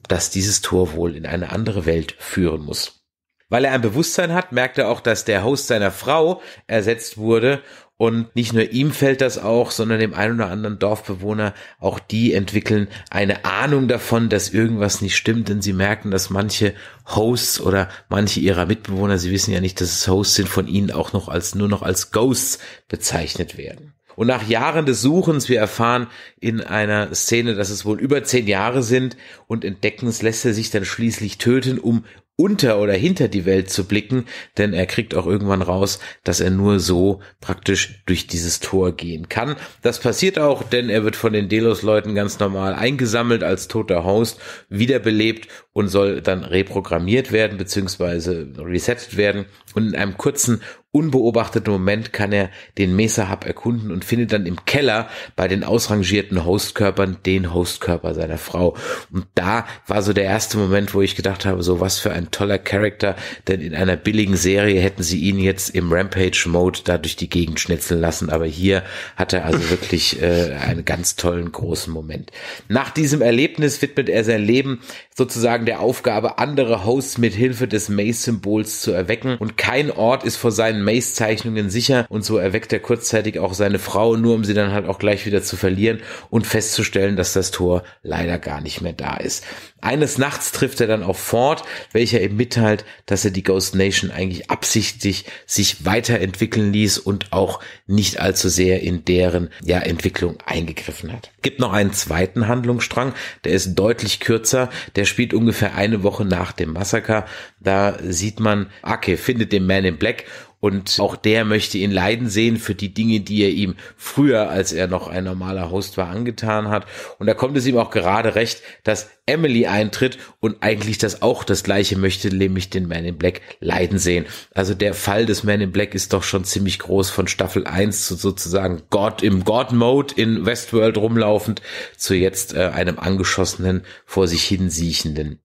dass dieses Tor wohl in eine andere Welt führen muss. Weil er ein Bewusstsein hat, merkt er auch, dass der Host seiner Frau ersetzt wurde und nicht nur ihm fällt das auch, sondern dem einen oder anderen Dorfbewohner, auch die entwickeln eine Ahnung davon, dass irgendwas nicht stimmt, denn sie merken, dass manche Hosts oder manche ihrer Mitbewohner, sie wissen ja nicht, dass es Hosts sind, von ihnen auch noch als, nur noch als Ghosts bezeichnet werden. Und nach Jahren des Suchens, wir erfahren in einer Szene, dass es wohl über zehn Jahre sind und entdeckens lässt er sich dann schließlich töten, um unter oder hinter die Welt zu blicken, denn er kriegt auch irgendwann raus, dass er nur so praktisch durch dieses Tor gehen kann. Das passiert auch, denn er wird von den Delos-Leuten ganz normal eingesammelt als toter Host, wiederbelebt und soll dann reprogrammiert werden bzw. resettet werden und in einem kurzen unbeobachteten Moment kann er den Mesa-Hub erkunden und findet dann im Keller bei den ausrangierten Hostkörpern den Hostkörper seiner Frau. Und da war so der erste Moment, wo ich gedacht habe, so was für ein toller Charakter, denn in einer billigen Serie hätten sie ihn jetzt im Rampage-Mode da durch die Gegend schnitzeln lassen, aber hier hat er also wirklich äh, einen ganz tollen, großen Moment. Nach diesem Erlebnis widmet er sein Leben sozusagen der Aufgabe, andere Hosts mit Hilfe des Mace-Symbols zu erwecken und kein Ort ist vor seinen seinen Mace-Zeichnungen sicher und so erweckt er kurzzeitig auch seine Frau, nur um sie dann halt auch gleich wieder zu verlieren und festzustellen, dass das Tor leider gar nicht mehr da ist. Eines Nachts trifft er dann auf Ford, welcher ihm mitteilt, dass er die Ghost Nation eigentlich absichtlich sich weiterentwickeln ließ und auch nicht allzu sehr in deren ja, Entwicklung eingegriffen hat. Gibt noch einen zweiten Handlungsstrang, der ist deutlich kürzer, der spielt ungefähr eine Woche nach dem Massaker. Da sieht man, Ake findet den Man in Black und auch der möchte ihn leiden sehen für die Dinge, die er ihm früher, als er noch ein normaler Host war, angetan hat. Und da kommt es ihm auch gerade recht, dass Emily eintritt und eigentlich das auch das gleiche möchte, nämlich den Man in Black leiden sehen. Also der Fall des Man in Black ist doch schon ziemlich groß von Staffel 1 zu sozusagen God im God-Mode in Westworld rumlaufend zu jetzt äh, einem angeschossenen, vor sich hin siechenden.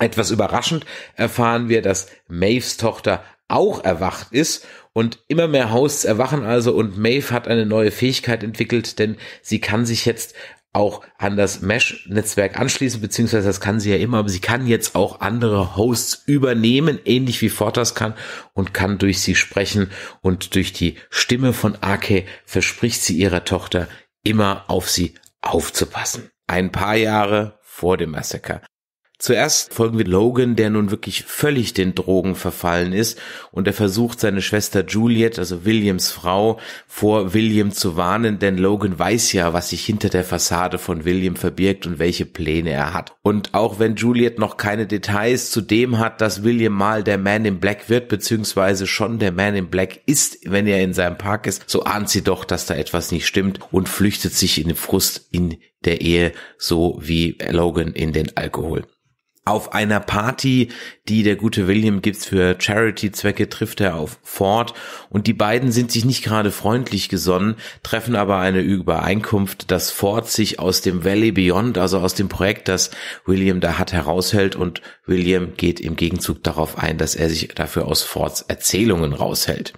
Etwas überraschend erfahren wir, dass Maves Tochter auch erwacht ist und immer mehr Hosts erwachen also und Maeve hat eine neue Fähigkeit entwickelt, denn sie kann sich jetzt auch an das Mesh-Netzwerk anschließen, beziehungsweise das kann sie ja immer, aber sie kann jetzt auch andere Hosts übernehmen, ähnlich wie Fortas kann und kann durch sie sprechen und durch die Stimme von Ake verspricht sie ihrer Tochter immer auf sie aufzupassen. Ein paar Jahre vor dem Massaker. Zuerst folgen wir Logan, der nun wirklich völlig den Drogen verfallen ist und er versucht seine Schwester Juliet, also Williams Frau, vor William zu warnen, denn Logan weiß ja, was sich hinter der Fassade von William verbirgt und welche Pläne er hat. Und auch wenn Juliet noch keine Details zu dem hat, dass William mal der Man in Black wird, beziehungsweise schon der Man in Black ist, wenn er in seinem Park ist, so ahnt sie doch, dass da etwas nicht stimmt und flüchtet sich in den Frust in der Ehe, so wie Logan in den Alkohol. Auf einer Party, die der gute William gibt für Charity-Zwecke, trifft er auf Ford und die beiden sind sich nicht gerade freundlich gesonnen, treffen aber eine Übereinkunft, dass Ford sich aus dem Valley Beyond, also aus dem Projekt, das William da hat, heraushält und William geht im Gegenzug darauf ein, dass er sich dafür aus Fords Erzählungen raushält.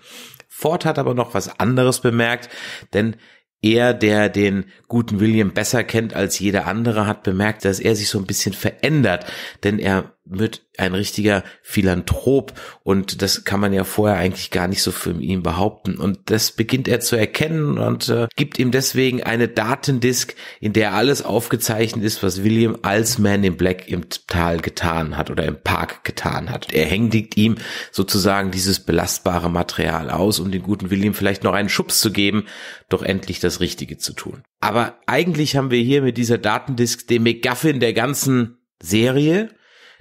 Ford hat aber noch was anderes bemerkt, denn er, der den guten William besser kennt als jeder andere, hat bemerkt, dass er sich so ein bisschen verändert, denn er wird ein richtiger Philanthrop und das kann man ja vorher eigentlich gar nicht so für ihn behaupten und das beginnt er zu erkennen und äh, gibt ihm deswegen eine Datendisk, in der alles aufgezeichnet ist, was William als Man in Black im Tal getan hat oder im Park getan hat. Er hängt ihm sozusagen dieses belastbare Material aus, um den guten William vielleicht noch einen Schubs zu geben, doch endlich das Richtige zu tun. Aber eigentlich haben wir hier mit dieser Datendisk den McGuffin der ganzen Serie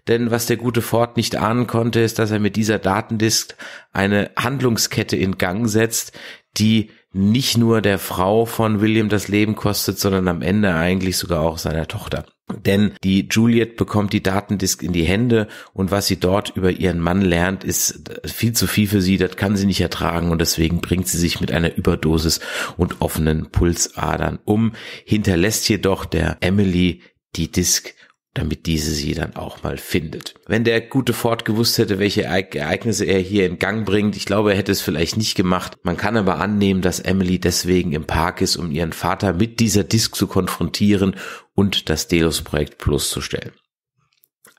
denn was der gute Ford nicht ahnen konnte, ist, dass er mit dieser Datendisk eine Handlungskette in Gang setzt, die nicht nur der Frau von William das Leben kostet, sondern am Ende eigentlich sogar auch seiner Tochter. Denn die Juliet bekommt die Datendisk in die Hände und was sie dort über ihren Mann lernt, ist viel zu viel für sie, das kann sie nicht ertragen und deswegen bringt sie sich mit einer Überdosis und offenen Pulsadern um, hinterlässt jedoch der Emily die Disk damit diese sie dann auch mal findet. Wenn der gute Ford gewusst hätte, welche Ereignisse er hier in Gang bringt, ich glaube, er hätte es vielleicht nicht gemacht. Man kann aber annehmen, dass Emily deswegen im Park ist, um ihren Vater mit dieser Disk zu konfrontieren und das Delos-Projekt bloßzustellen.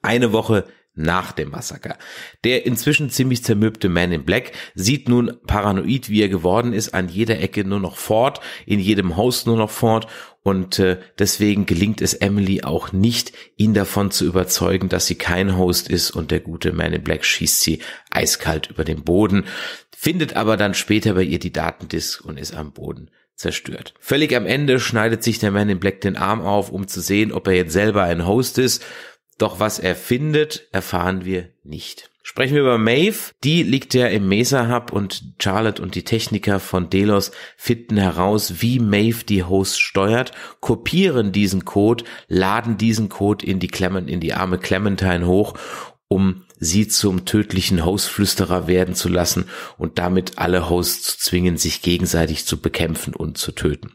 Eine Woche nach dem Massaker. Der inzwischen ziemlich zermürbte Man in Black sieht nun paranoid, wie er geworden ist, an jeder Ecke nur noch fort, in jedem Haus nur noch fort. und äh, deswegen gelingt es Emily auch nicht, ihn davon zu überzeugen, dass sie kein Host ist und der gute Man in Black schießt sie eiskalt über den Boden, findet aber dann später bei ihr die Datendisk und ist am Boden zerstört. Völlig am Ende schneidet sich der Man in Black den Arm auf, um zu sehen, ob er jetzt selber ein Host ist. Doch was er findet, erfahren wir nicht. Sprechen wir über Maeve. Die liegt ja im Mesa Hub und Charlotte und die Techniker von Delos finden heraus, wie Maeve die Host steuert, kopieren diesen Code, laden diesen Code in die Clement, in die arme Clementine hoch, um sie zum tödlichen Hostflüsterer werden zu lassen und damit alle Hosts zu zwingen, sich gegenseitig zu bekämpfen und zu töten.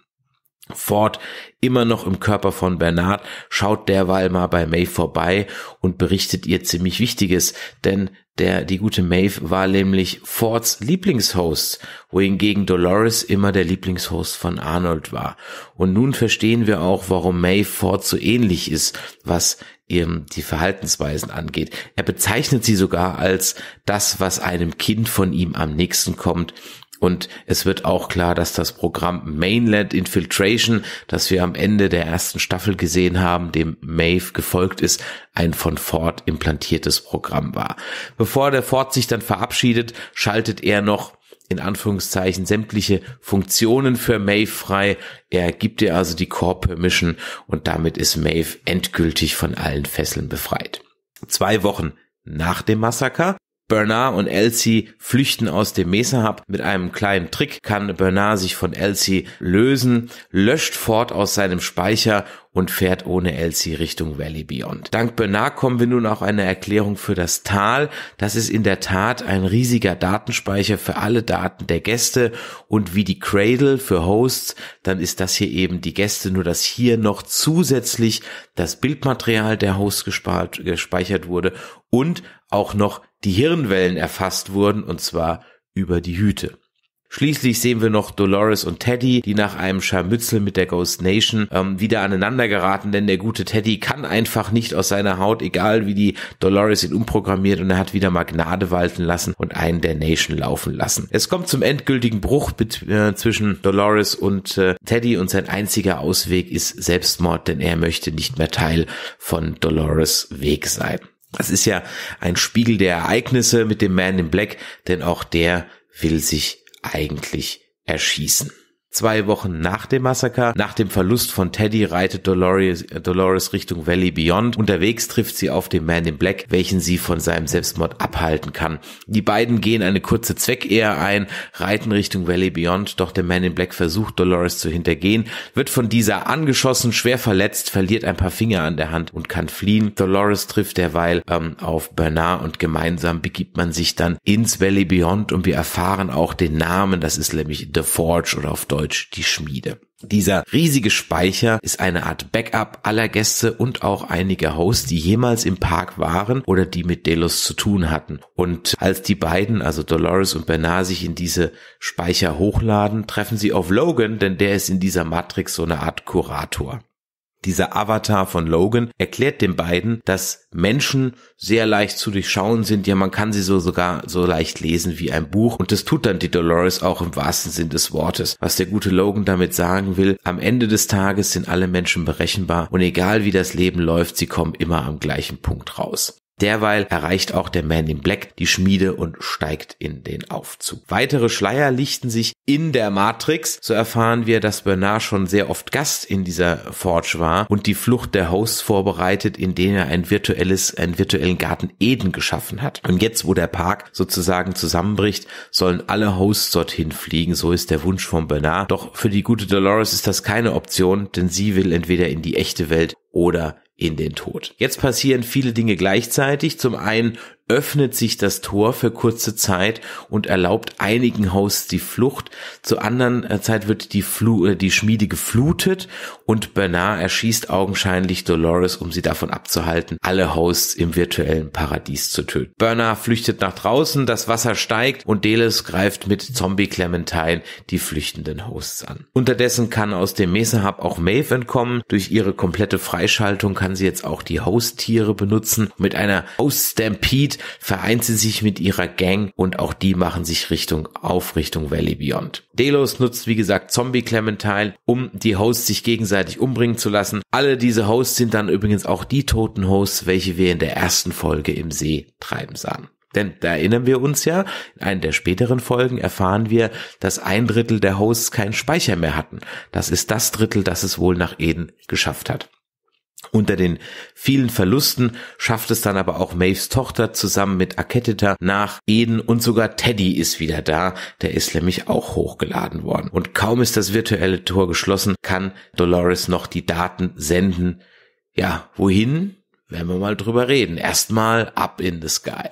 Ford immer noch im Körper von Bernard, schaut derweil mal bei Maeve vorbei und berichtet ihr ziemlich Wichtiges, denn der, die gute Maeve war nämlich Fords Lieblingshost, wohingegen Dolores immer der Lieblingshost von Arnold war. Und nun verstehen wir auch, warum Maeve Ford so ähnlich ist, was ihm die Verhaltensweisen angeht. Er bezeichnet sie sogar als das, was einem Kind von ihm am nächsten kommt, und es wird auch klar, dass das Programm Mainland Infiltration, das wir am Ende der ersten Staffel gesehen haben, dem Maeve gefolgt ist, ein von Ford implantiertes Programm war. Bevor der Ford sich dann verabschiedet, schaltet er noch in Anführungszeichen sämtliche Funktionen für Maeve frei. Er gibt ihr also die Core Permission und damit ist Maeve endgültig von allen Fesseln befreit. Zwei Wochen nach dem Massaker Bernard und Elsie flüchten aus dem Mesa-Hub. Mit einem kleinen Trick kann Bernard sich von Elsie lösen, löscht Ford aus seinem Speicher und fährt ohne Elsie Richtung Valley Beyond. Dank Bernard kommen wir nun auch eine Erklärung für das Tal. Das ist in der Tat ein riesiger Datenspeicher für alle Daten der Gäste und wie die Cradle für Hosts, dann ist das hier eben die Gäste, nur dass hier noch zusätzlich das Bildmaterial der Hosts gespeichert wurde und auch noch die Hirnwellen erfasst wurden, und zwar über die Hüte. Schließlich sehen wir noch Dolores und Teddy, die nach einem Scharmützel mit der Ghost Nation ähm, wieder aneinander geraten, denn der gute Teddy kann einfach nicht aus seiner Haut, egal wie die Dolores ihn umprogrammiert und er hat wieder mal Gnade walten lassen und einen der Nation laufen lassen. Es kommt zum endgültigen Bruch äh, zwischen Dolores und äh, Teddy und sein einziger Ausweg ist Selbstmord, denn er möchte nicht mehr Teil von Dolores Weg sein. Das ist ja ein Spiegel der Ereignisse mit dem Man in Black, denn auch der will sich eigentlich erschießen. Zwei Wochen nach dem Massaker, nach dem Verlust von Teddy, reitet Dolores, Dolores Richtung Valley Beyond. Unterwegs trifft sie auf den Man in Black, welchen sie von seinem Selbstmord abhalten kann. Die beiden gehen eine kurze Zweckehe ein, reiten Richtung Valley Beyond, doch der Man in Black versucht, Dolores zu hintergehen, wird von dieser angeschossen, schwer verletzt, verliert ein paar Finger an der Hand und kann fliehen. Dolores trifft derweil ähm, auf Bernard und gemeinsam begibt man sich dann ins Valley Beyond und wir erfahren auch den Namen, das ist nämlich The Forge oder auf Deutsch Deutsch die Schmiede. Dieser riesige Speicher ist eine Art Backup aller Gäste und auch einiger Hosts, die jemals im Park waren oder die mit Delos zu tun hatten. Und als die beiden, also Dolores und Bernard, sich in diese Speicher hochladen, treffen sie auf Logan, denn der ist in dieser Matrix so eine Art Kurator. Dieser Avatar von Logan erklärt den beiden, dass Menschen sehr leicht zu durchschauen sind. Ja, man kann sie so sogar so leicht lesen wie ein Buch. Und das tut dann die Dolores auch im wahrsten Sinn des Wortes. Was der gute Logan damit sagen will, am Ende des Tages sind alle Menschen berechenbar und egal wie das Leben läuft, sie kommen immer am gleichen Punkt raus. Derweil erreicht auch der Man in Black die Schmiede und steigt in den Aufzug. Weitere Schleier lichten sich in der Matrix. So erfahren wir, dass Bernard schon sehr oft Gast in dieser Forge war und die Flucht der Hosts vorbereitet, indem er ein virtuelles, einen virtuellen Garten Eden geschaffen hat. Und jetzt, wo der Park sozusagen zusammenbricht, sollen alle Hosts dorthin fliegen. So ist der Wunsch von Bernard. Doch für die gute Dolores ist das keine Option, denn sie will entweder in die echte Welt oder in den Tod. Jetzt passieren viele Dinge gleichzeitig. Zum einen öffnet sich das Tor für kurze Zeit und erlaubt einigen Hosts die Flucht. Zur anderen äh, Zeit wird die, Flu äh, die Schmiede geflutet und Bernard erschießt augenscheinlich Dolores, um sie davon abzuhalten, alle Hosts im virtuellen Paradies zu töten. Bernard flüchtet nach draußen, das Wasser steigt und Delis greift mit Zombie Clementine die flüchtenden Hosts an. Unterdessen kann aus dem Mesa Hub auch Maeve entkommen. Durch ihre komplette Freischaltung kann sie jetzt auch die host benutzen. Mit einer Host Stampede vereint sie sich mit ihrer Gang und auch die machen sich Richtung auf Richtung Valley Beyond. Delos nutzt wie gesagt Zombie Clementine, um die Hosts sich gegenseitig umbringen zu lassen. Alle diese Hosts sind dann übrigens auch die toten Hosts, welche wir in der ersten Folge im See treiben sahen. Denn da erinnern wir uns ja, in einer der späteren Folgen erfahren wir, dass ein Drittel der Hosts keinen Speicher mehr hatten. Das ist das Drittel, das es wohl nach Eden geschafft hat. Unter den vielen Verlusten schafft es dann aber auch Maves Tochter zusammen mit Aketita nach Eden und sogar Teddy ist wieder da, der ist nämlich auch hochgeladen worden. Und kaum ist das virtuelle Tor geschlossen, kann Dolores noch die Daten senden. Ja, wohin? Werden wir mal drüber reden. Erstmal up in the sky.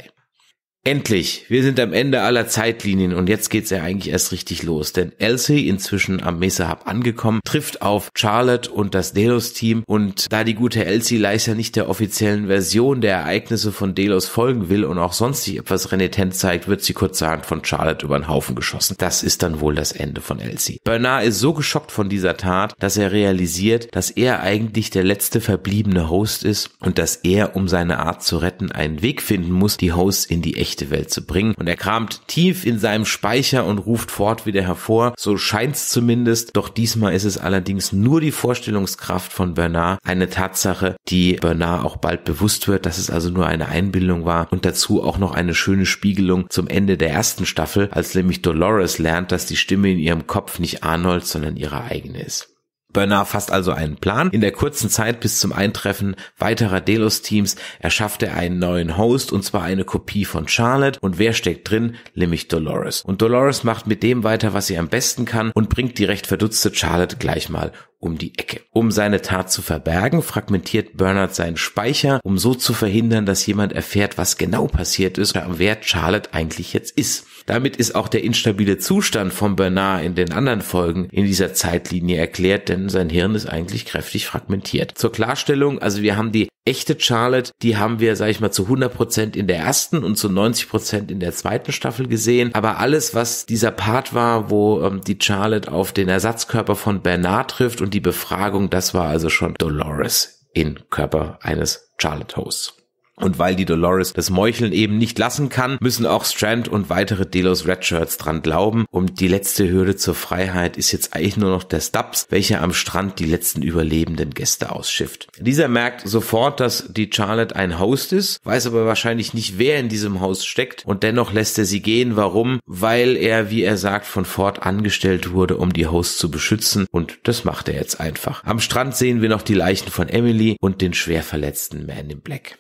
Endlich, wir sind am Ende aller Zeitlinien und jetzt geht's ja eigentlich erst richtig los, denn Elsie, inzwischen am Mesa Hub angekommen, trifft auf Charlotte und das Delos-Team und da die gute Elsie leider nicht der offiziellen Version der Ereignisse von Delos folgen will und auch sonst sich etwas renitent zeigt, wird sie kurzerhand von Charlotte über den Haufen geschossen. Das ist dann wohl das Ende von Elsie. Bernard ist so geschockt von dieser Tat, dass er realisiert, dass er eigentlich der letzte verbliebene Host ist und dass er, um seine Art zu retten, einen Weg finden muss, die Hosts in die echte echte Welt zu bringen. Und er kramt tief in seinem Speicher und ruft Ford wieder hervor. So scheint's zumindest. Doch diesmal ist es allerdings nur die Vorstellungskraft von Bernard. Eine Tatsache, die Bernard auch bald bewusst wird, dass es also nur eine Einbildung war. Und dazu auch noch eine schöne Spiegelung zum Ende der ersten Staffel, als nämlich Dolores lernt, dass die Stimme in ihrem Kopf nicht Arnolds, sondern ihre eigene ist. Bernard fasst also einen Plan. In der kurzen Zeit bis zum Eintreffen weiterer Delos-Teams erschafft er einen neuen Host und zwar eine Kopie von Charlotte. Und wer steckt drin? Nämlich Dolores. Und Dolores macht mit dem weiter, was sie am besten kann und bringt die recht verdutzte Charlotte gleich mal um die Ecke. Um seine Tat zu verbergen, fragmentiert Bernard seinen Speicher, um so zu verhindern, dass jemand erfährt, was genau passiert ist oder wer Charlotte eigentlich jetzt ist. Damit ist auch der instabile Zustand von Bernard in den anderen Folgen in dieser Zeitlinie erklärt, denn sein Hirn ist eigentlich kräftig fragmentiert. Zur Klarstellung, also wir haben die echte Charlotte, die haben wir, sag ich mal, zu 100 in der ersten und zu 90 in der zweiten Staffel gesehen. Aber alles, was dieser Part war, wo ähm, die Charlotte auf den Ersatzkörper von Bernard trifft und die Befragung, das war also schon Dolores in Körper eines Charlotte Hosts. Und weil die Dolores das Meucheln eben nicht lassen kann, müssen auch Strand und weitere Delos Redshirts dran glauben. Und die letzte Hürde zur Freiheit ist jetzt eigentlich nur noch der Stubbs, welcher am Strand die letzten überlebenden Gäste ausschifft. Dieser merkt sofort, dass die Charlotte ein Host ist, weiß aber wahrscheinlich nicht, wer in diesem Haus steckt und dennoch lässt er sie gehen. Warum? Weil er, wie er sagt, von Ford angestellt wurde, um die Host zu beschützen und das macht er jetzt einfach. Am Strand sehen wir noch die Leichen von Emily und den schwer verletzten Man in Black.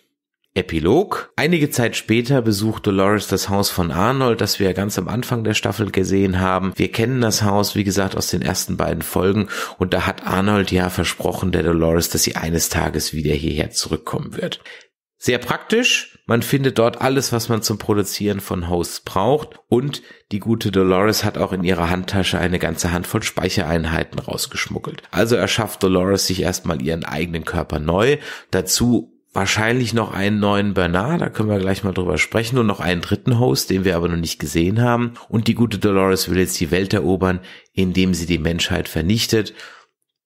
Epilog. Einige Zeit später besucht Dolores das Haus von Arnold, das wir ganz am Anfang der Staffel gesehen haben. Wir kennen das Haus, wie gesagt, aus den ersten beiden Folgen und da hat Arnold ja versprochen der Dolores, dass sie eines Tages wieder hierher zurückkommen wird. Sehr praktisch. Man findet dort alles, was man zum Produzieren von Hosts braucht. Und die gute Dolores hat auch in ihrer Handtasche eine ganze Handvoll Speichereinheiten rausgeschmuggelt. Also erschafft Dolores sich erstmal ihren eigenen Körper neu. Dazu wahrscheinlich noch einen neuen Bernard, da können wir gleich mal drüber sprechen, und noch einen dritten Host, den wir aber noch nicht gesehen haben. Und die gute Dolores will jetzt die Welt erobern, indem sie die Menschheit vernichtet.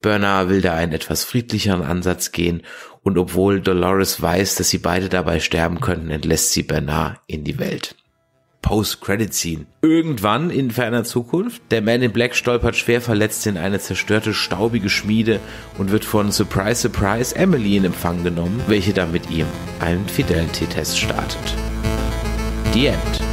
Bernard will da einen etwas friedlicheren Ansatz gehen, und obwohl Dolores weiß, dass sie beide dabei sterben könnten, entlässt sie Bernard in die Welt. Post-Credit-Scene. Irgendwann in ferner Zukunft, der Man in Black stolpert schwer verletzt in eine zerstörte, staubige Schmiede und wird von Surprise Surprise Emily in Empfang genommen, welche dann mit ihm einen Fidelity-Test startet. The End.